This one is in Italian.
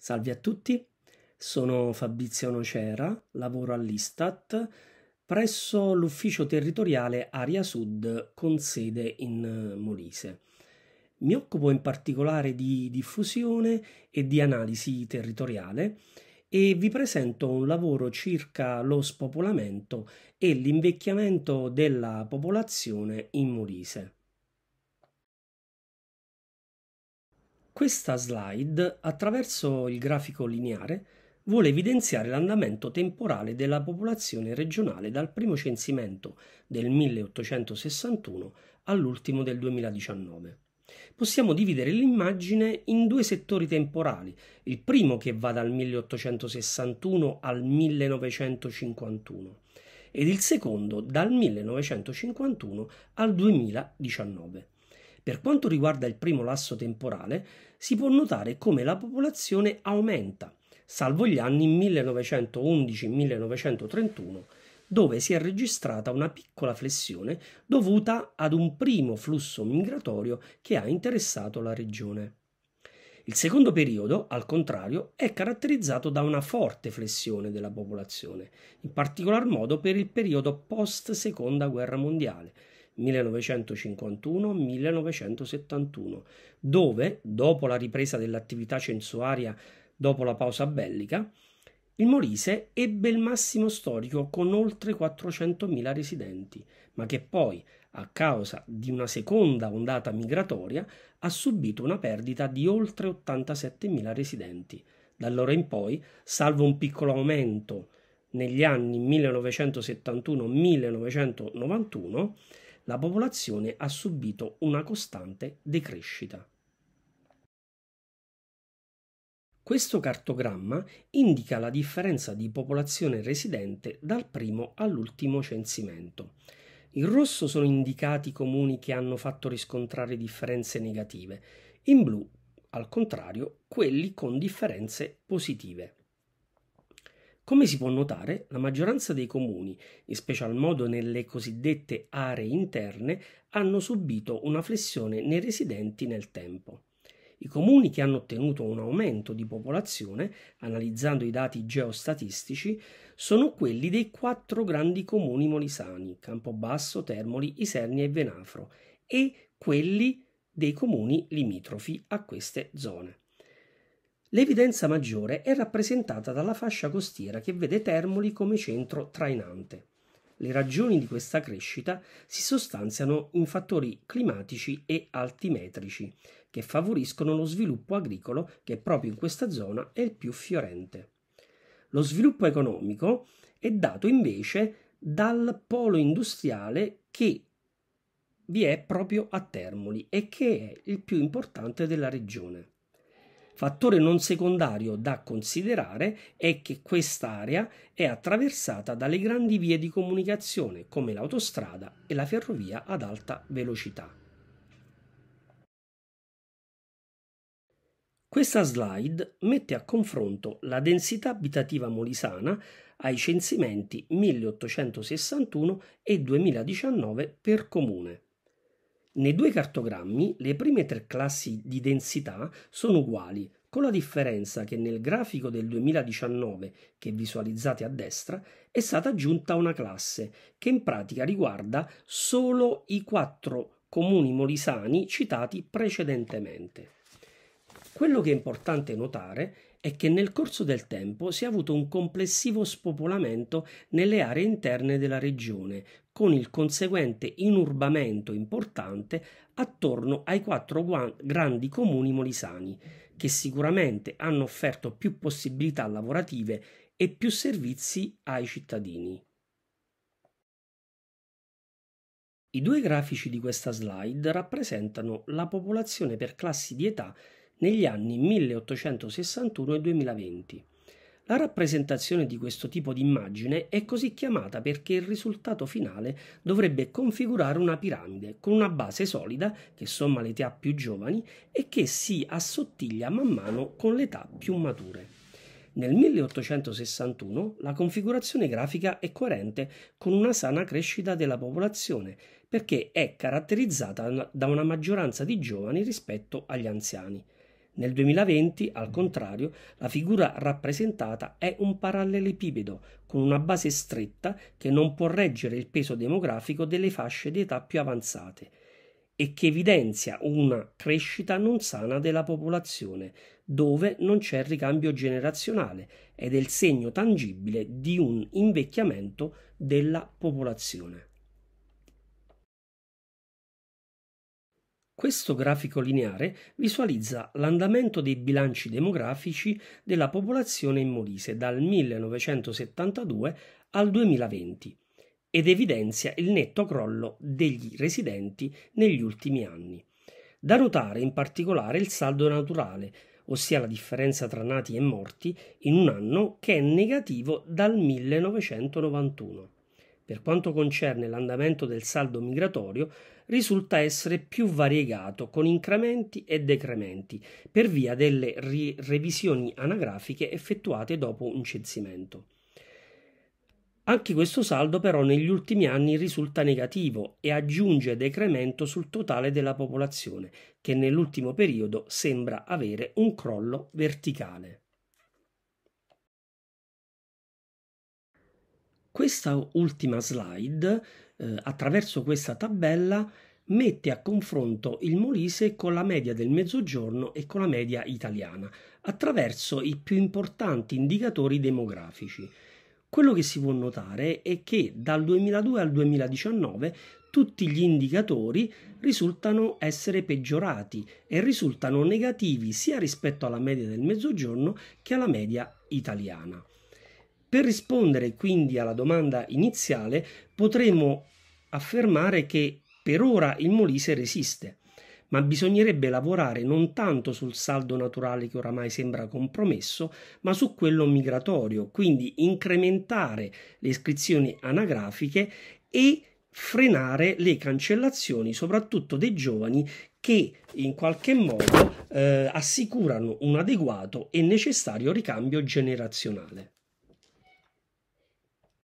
Salve a tutti, sono Fabrizio Nocera, lavoro all'Istat presso l'ufficio territoriale Aria Sud con sede in eh, Molise. Mi occupo in particolare di diffusione e di analisi territoriale e vi presento un lavoro circa lo spopolamento e l'invecchiamento della popolazione in Molise. Questa slide, attraverso il grafico lineare, vuole evidenziare l'andamento temporale della popolazione regionale dal primo censimento del 1861 all'ultimo del 2019. Possiamo dividere l'immagine in due settori temporali, il primo che va dal 1861 al 1951 ed il secondo dal 1951 al 2019. Per quanto riguarda il primo lasso temporale, si può notare come la popolazione aumenta, salvo gli anni 1911-1931, dove si è registrata una piccola flessione dovuta ad un primo flusso migratorio che ha interessato la regione. Il secondo periodo, al contrario, è caratterizzato da una forte flessione della popolazione, in particolar modo per il periodo post Seconda Guerra Mondiale, 1951-1971, dove, dopo la ripresa dell'attività censuaria dopo la pausa bellica, il Molise ebbe il massimo storico con oltre 400.000 residenti, ma che poi, a causa di una seconda ondata migratoria, ha subito una perdita di oltre 87.000 residenti. Da allora in poi, salvo un piccolo aumento negli anni 1971-1991, la popolazione ha subito una costante decrescita. Questo cartogramma indica la differenza di popolazione residente dal primo all'ultimo censimento. In rosso sono indicati i comuni che hanno fatto riscontrare differenze negative, in blu, al contrario, quelli con differenze positive. Come si può notare, la maggioranza dei comuni, in special modo nelle cosiddette aree interne, hanno subito una flessione nei residenti nel tempo. I comuni che hanno ottenuto un aumento di popolazione, analizzando i dati geostatistici, sono quelli dei quattro grandi comuni molisani, Campobasso, Termoli, Isernia e Venafro, e quelli dei comuni limitrofi a queste zone. L'evidenza maggiore è rappresentata dalla fascia costiera che vede Termoli come centro trainante. Le ragioni di questa crescita si sostanziano in fattori climatici e altimetrici, che favoriscono lo sviluppo agricolo che proprio in questa zona è il più fiorente. Lo sviluppo economico è dato invece dal polo industriale che vi è proprio a Termoli e che è il più importante della regione. Fattore non secondario da considerare è che quest'area è attraversata dalle grandi vie di comunicazione come l'autostrada e la ferrovia ad alta velocità. Questa slide mette a confronto la densità abitativa molisana ai censimenti 1861 e 2019 per comune. Nei due cartogrammi le prime tre classi di densità sono uguali, con la differenza che nel grafico del 2019, che visualizzate a destra, è stata aggiunta una classe che in pratica riguarda solo i quattro comuni molisani citati precedentemente. Quello che è importante notare è che nel corso del tempo si è avuto un complessivo spopolamento nelle aree interne della regione, con il conseguente inurbamento importante attorno ai quattro grandi comuni molisani, che sicuramente hanno offerto più possibilità lavorative e più servizi ai cittadini. I due grafici di questa slide rappresentano la popolazione per classi di età negli anni 1861 e 2020. La rappresentazione di questo tipo di immagine è così chiamata perché il risultato finale dovrebbe configurare una piramide con una base solida che somma le età più giovani e che si assottiglia man mano con le età più mature. Nel 1861 la configurazione grafica è coerente con una sana crescita della popolazione perché è caratterizzata da una maggioranza di giovani rispetto agli anziani. Nel 2020, al contrario, la figura rappresentata è un parallelepipedo con una base stretta che non può reggere il peso demografico delle fasce di età più avanzate e che evidenzia una crescita non sana della popolazione, dove non c'è ricambio generazionale ed è il segno tangibile di un invecchiamento della popolazione. Questo grafico lineare visualizza l'andamento dei bilanci demografici della popolazione in Molise dal 1972 al 2020 ed evidenzia il netto crollo degli residenti negli ultimi anni. Da notare in particolare il saldo naturale, ossia la differenza tra nati e morti, in un anno che è negativo dal 1991 per quanto concerne l'andamento del saldo migratorio, risulta essere più variegato, con incrementi e decrementi, per via delle ri- revisioni anagrafiche effettuate dopo un censimento. Anche questo saldo però negli ultimi anni risulta negativo e aggiunge decremento sul totale della popolazione, che nell'ultimo periodo sembra avere un crollo verticale. Questa ultima slide, eh, attraverso questa tabella, mette a confronto il Molise con la media del Mezzogiorno e con la media italiana, attraverso i più importanti indicatori demografici. Quello che si può notare è che dal 2002 al 2019 tutti gli indicatori risultano essere peggiorati e risultano negativi sia rispetto alla media del Mezzogiorno che alla media italiana. Per rispondere quindi alla domanda iniziale potremmo affermare che per ora il Molise resiste, ma bisognerebbe lavorare non tanto sul saldo naturale che oramai sembra compromesso, ma su quello migratorio, quindi incrementare le iscrizioni anagrafiche e frenare le cancellazioni, soprattutto dei giovani che in qualche modo eh, assicurano un adeguato e necessario ricambio generazionale.